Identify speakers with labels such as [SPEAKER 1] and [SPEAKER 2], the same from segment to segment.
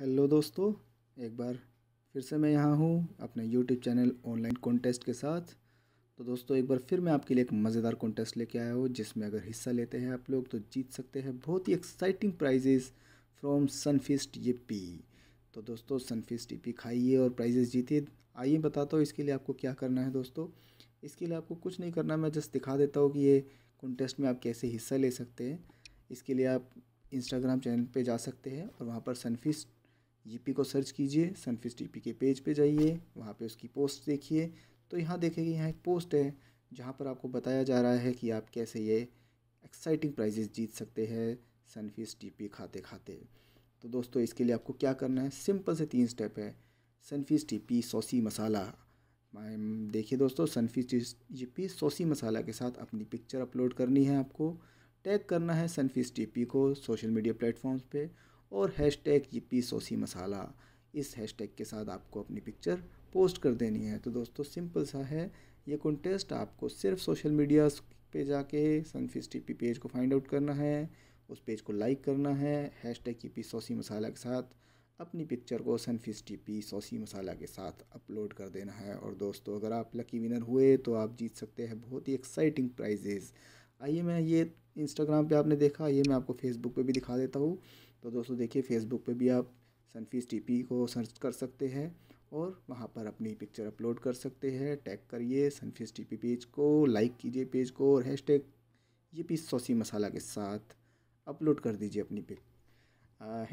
[SPEAKER 1] hello दोस्तों एक बार फिर से मैं यहाँ हूँ अपने यूट्यूब चैनल ऑनलाइन कॉन्टेस्ट के साथ तो दोस्तों एक बार फिर मैं आपके लिए एक मज़ेदार कॉन्टेस्ट लेके आया हूँ जिसमें अगर हिस्सा लेते हैं आप लोग तो जीत सकते हैं बहुत ही exciting prizes from Sunfeast Yippee तो दोस्तों सनफिस्ट ये पी खाइए और प्राइजेज़ जीतिए आइए बताता हूँ इसके लिए आपको क्या करना है दोस्तों इसके लिए आपको कुछ नहीं करना मैं जस्ट दिखा देता हूँ कि ये कॉन्टेस्ट में आप कैसे हिस्सा ले सकते हैं इसके लिए आप इंस्टाग्राम चैनल पे जा सकते हैं और वहाँ पर सनफिस्ट जीपी को सर्च कीजिए सनफिश टीपी के पेज पे जाइए वहाँ पे उसकी पोस्ट देखिए तो यहाँ देखेंगे यहाँ एक पोस्ट है जहाँ पर आपको बताया जा रहा है कि आप कैसे ये एक्साइटिंग प्राइजेस जीत सकते हैं सनफिश टीपी खाते खाते तो दोस्तों इसके लिए आपको क्या करना है सिंपल से तीन स्टेप है सनफिश टीपी सोसी मसाला देखिए दोस्तों सनफिश पी सौसी मसाला के साथ अपनी पिक्चर अपलोड करनी है आपको टैग करना है सनफिश टीपी को सोशल मीडिया प्लेटफॉर्म्स पर और hashtag Yippee saucy masala इस हैश टैग के साथ आपको अपनी पिक्चर पोस्ट कर देनी है तो दोस्तों सिंपल सा है ये कॉन्टेस्ट आपको सिर्फ सोशल मीडिया पे जाके सनफिस टी पेज को फाइंड आउट करना है उस पेज को लाइक करना है हैश टैग की पी मसाला के साथ अपनी पिक्चर को सनफिस टी पी सौसी मसाला के साथ अपलोड कर देना है और दोस्तों अगर आप लकी विनर हुए तो आप जीत सकते हैं बहुत ही एक्साइटिंग प्राइजेज़ आइए मैं ये इंस्टाग्राम पे आपने देखा ये मैं आपको फेसबुक पे भी दिखा देता हूँ तो दोस्तों देखिए फेसबुक पे भी आप सनफीस टीपी को सर्च कर सकते हैं और वहाँ पर अपनी पिक्चर अपलोड कर सकते हैं टैग करिए सनफीस टीपी पेज को लाइक कीजिए पेज को और हैश टैग ये भी सौसी मसाला के साथ अपलोड कर दीजिए अपनी पिक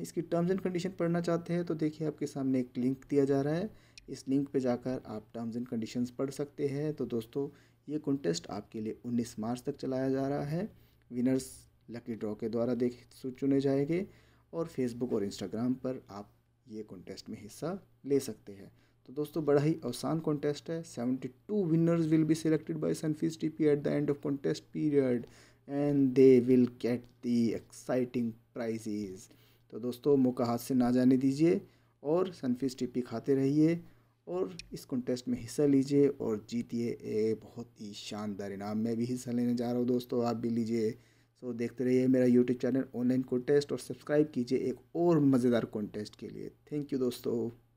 [SPEAKER 1] इसकी टर्म्स एंड कंडीशन पढ़ना चाहते हैं तो देखिए आपके सामने एक लिंक दिया जा रहा है इस लिंक पे जाकर आप टर्म्स एंड कंडीशंस पढ़ सकते हैं तो दोस्तों ये कॉन्टेस्ट आपके लिए 19 मार्च तक चलाया जा रहा है विनर्स लकी ड्रॉ के द्वारा देख चुने जाएंगे और फेसबुक और इंस्टाग्राम पर आप ये कॉन्टेस्ट में हिस्सा ले सकते हैं तो दोस्तों बड़ा ही आसान कॉन्टेस्ट है seventy two winners will be selected by Sunfeast पी at the end of contest period and they will get the exciting prizes तो दोस्तों मौका हाथ से ना जाने दीजिए और सनफीस पी खाते रहिए और इस कॉन्टेस्ट में हिस्सा लीजिए और जीतिए ए बहुत ही शानदार इनाम मैं भी हिस्सा लेने जा रहा हूँ दोस्तों आप भी लीजिए सो so, देखते रहिए मेरा यूट्यूब चैनल ऑनलाइन कॉन्टेस्ट और सब्सक्राइब कीजिए एक और मज़ेदार कॉन्टेस्ट के लिए थैंक यू दोस्तों